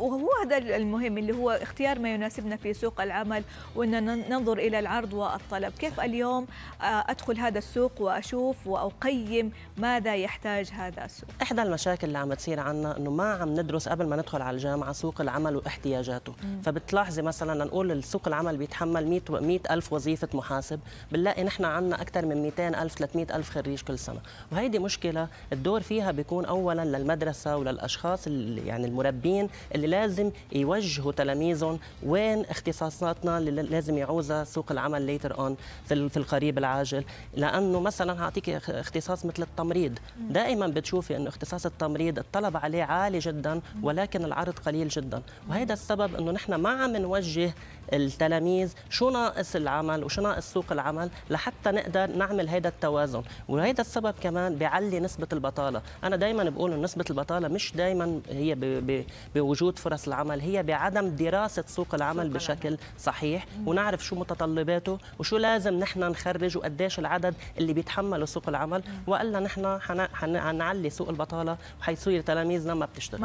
وهو هذا المهم اللي هو اختيار ما يناسبنا في سوق العمل وان ننظر الى العرض والطلب كيف اليوم آه، ادخل هذا السوق واشوف واقيم ماذا يحتاج هذا السوق احدى المشاكل اللي عم تصير عنا انه ما عم ندرس قبل ما ندخل على الجامعه سوق العمل واحتياجاته مم. فبتلاحظي مثلا نقول سوق العمل بيتحمل 100 100 الف وظيفه محاسب بنلاقي نحن عنا اكثر من 200 الف 300 الف خريج كل سنه وهيدي مشكله الدور فيها بيكون اولا للمدرسه وللاشخاص اللي يعني المربين اللي لازم يوجهوا تلاميذهم وين اختصاصاتنا اللي لازم يعوزها سوق العمل ليتر اون في القريب العاجل لانه مثلا هعطيك اختصاص مثل التمريض دائما بتشوفي انه اختصاص التمريض الطلب عليه عالي جدا ولكن العرض قليل جدا وهذا السبب انه نحن ما عم نوجه التلاميذ شو ناقص العمل وشو ناقص سوق العمل لحتى نقدر نعمل هذا التوازن وهذا السبب كمان بيعلي نسبه البطاله انا دائما بقول انه نسبه البطاله مش دائما هي بوجود وجود فرص العمل هي بعدم دراسة سوق العمل سوق بشكل العمل. صحيح ونعرف شو متطلباته وشو لازم نحن نخرج وقديش العدد اللي بيتحملوا سوق العمل وإلا نحن حنعلي سوق البطالة وحيصير تلاميذنا ما بتشتغل